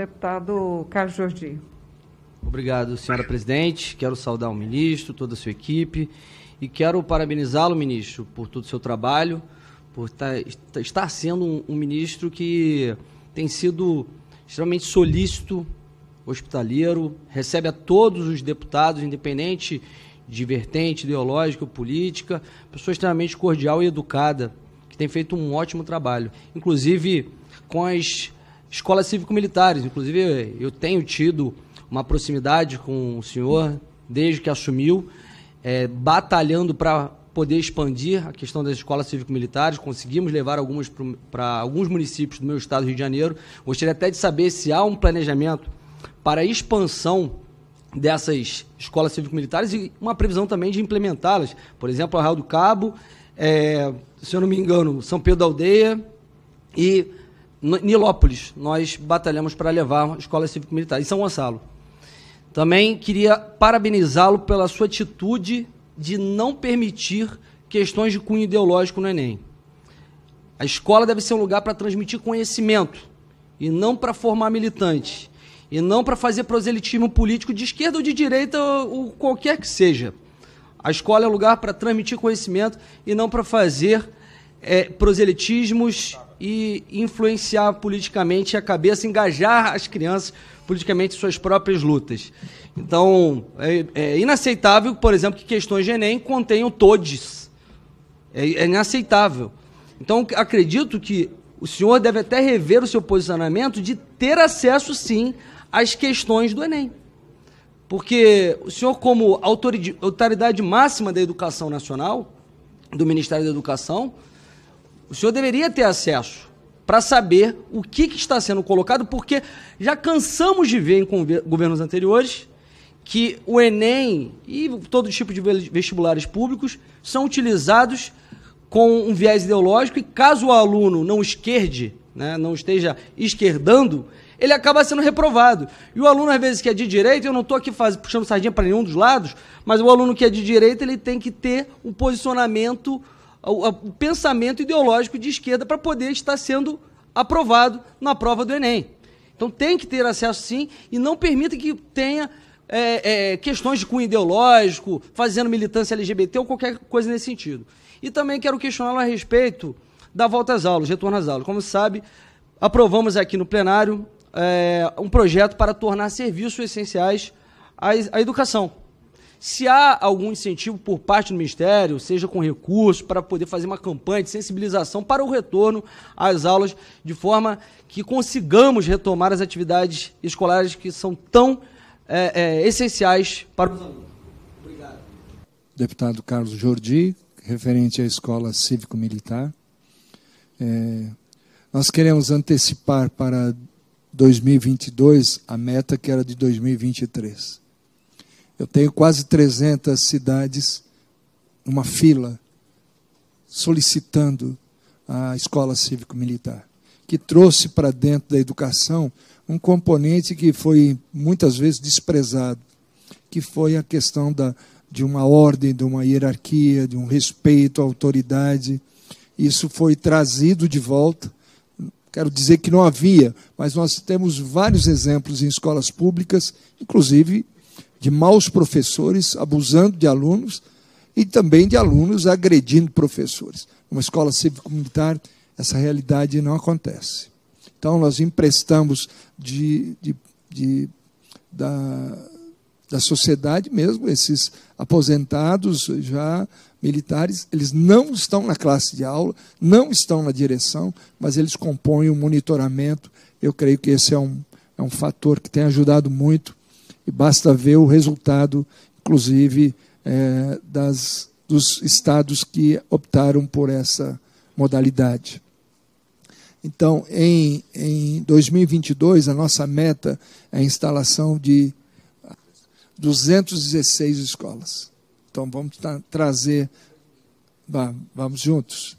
Deputado Carlos Jordi. Obrigado, senhora presidente. Quero saudar o ministro, toda a sua equipe e quero parabenizá-lo, ministro, por todo o seu trabalho, por tá, estar sendo um ministro que tem sido extremamente solícito, hospitaleiro, recebe a todos os deputados, independente de vertente ideológica ou política, pessoa extremamente cordial e educada, que tem feito um ótimo trabalho. Inclusive, com as escolas cívico-militares. Inclusive, eu tenho tido uma proximidade com o senhor desde que assumiu, é, batalhando para poder expandir a questão das escolas cívico-militares. Conseguimos levar algumas para alguns municípios do meu estado Rio de Janeiro. Gostaria até de saber se há um planejamento para a expansão dessas escolas cívico-militares e uma previsão também de implementá-las. Por exemplo, Real do Cabo, é, se eu não me engano, São Pedro da Aldeia e Nilópolis, nós batalhamos para levar escolas cívico-militares, em São Gonçalo. Também queria parabenizá-lo pela sua atitude de não permitir questões de cunho ideológico no Enem. A escola deve ser um lugar para transmitir conhecimento e não para formar militante. E não para fazer proselitismo político de esquerda ou de direita ou, ou qualquer que seja. A escola é um lugar para transmitir conhecimento e não para fazer é, proselitismos e influenciar politicamente a cabeça, engajar as crianças politicamente em suas próprias lutas. Então, é, é inaceitável, por exemplo, que questões de Enem contenham todes. É, é inaceitável. Então, acredito que o senhor deve até rever o seu posicionamento de ter acesso, sim, às questões do Enem. Porque o senhor, como autoridade máxima da educação nacional, do Ministério da Educação, o senhor deveria ter acesso para saber o que, que, está sendo colocado, porque já cansamos de ver em governos anteriores que o Enem e todo tipo de vestibulares públicos são utilizados com um viés ideológico e caso o aluno não esquerde, né, não esteja esquerdando, ele acaba sendo reprovado. E o aluno, às vezes, que é de direita, eu não estou aqui faz, puxando sardinha para nenhum dos lados, mas o aluno que é de direita, ele tem que ter um posicionamento o, pensamento ideológico de esquerda para poder estar sendo aprovado na prova do Enem. Então tem que ter acesso sim e não permita que tenha é, é, questões de cunho ideológico, fazendo militância LGBT ou qualquer coisa nesse sentido. E também quero questioná-lo a respeito da volta às aulas, retorno às aulas. Como sabe, aprovamos aqui no plenário é, um projeto para tornar serviços essenciais à, à educação. Se há algum incentivo por parte do Ministério, seja com recursos, para poder fazer uma campanha de sensibilização para o retorno às aulas, de forma que consigamos retomar as atividades escolares que são tão é, é, essenciais para os alunos. Obrigado. Deputado Carlos Jordi, referente à Escola Cívico-Militar. É, nós queremos antecipar para 2022 a meta que era de 2023. Eu tenho quase 300 cidades, uma fila, solicitando a escola cívico-militar, que trouxe para dentro da educação um componente que foi muitas vezes desprezado, que foi a questão da, de uma ordem, de uma hierarquia, de um respeito à autoridade. Isso foi trazido de volta. Quero dizer que não havia, mas nós temos vários exemplos em escolas públicas, inclusive de maus professores abusando de alunos e também de alunos agredindo professores. Numa escola cívico-militar, essa realidade não acontece. Então, nós emprestamos de, de, de, da, da sociedade mesmo, esses aposentados já militares, eles não estão na classe de aula, não estão na direção, mas eles compõem o monitoramento. Eu creio que esse é um, é um fator que tem ajudado muito e basta ver o resultado, inclusive, é, das, dos estados que optaram por essa modalidade. Então, em, em 2022, a nossa meta é a instalação de 216 escolas. Então, vamos tra trazer, vamos juntos.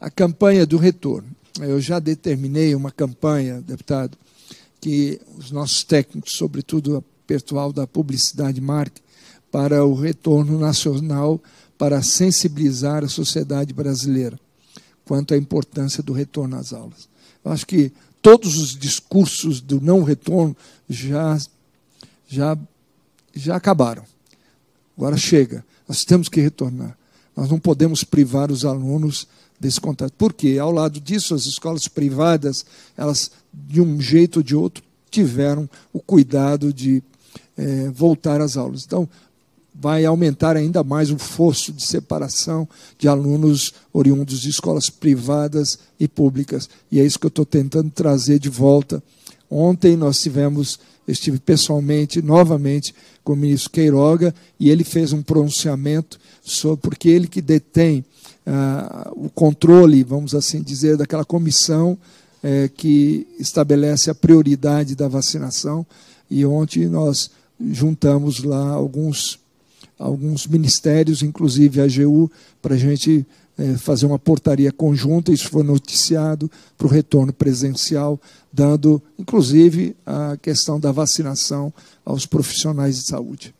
A campanha do retorno. Eu já determinei uma campanha, deputado, que os nossos técnicos, sobretudo a pessoal da publicidade Mark para o retorno nacional para sensibilizar a sociedade brasileira quanto à importância do retorno às aulas. Eu acho que todos os discursos do não retorno já já já acabaram. Agora chega. Nós temos que retornar. Nós não podemos privar os alunos desse contato. Porque, ao lado disso, as escolas privadas, elas, de um jeito ou de outro, tiveram o cuidado de é, voltar às aulas. Então, vai aumentar ainda mais o fosso de separação de alunos oriundos de escolas privadas e públicas. E é isso que eu estou tentando trazer de volta. Ontem nós tivemos, estive pessoalmente, novamente, com o ministro Queiroga, e ele fez um pronunciamento, sobre, porque ele que detém ah, o controle, vamos assim dizer, daquela comissão eh, que estabelece a prioridade da vacinação. E ontem nós juntamos lá alguns, alguns ministérios, inclusive a AGU, para a gente é, fazer uma portaria conjunta. Isso foi noticiado para o retorno presencial, dando inclusive a questão da vacinação aos profissionais de saúde.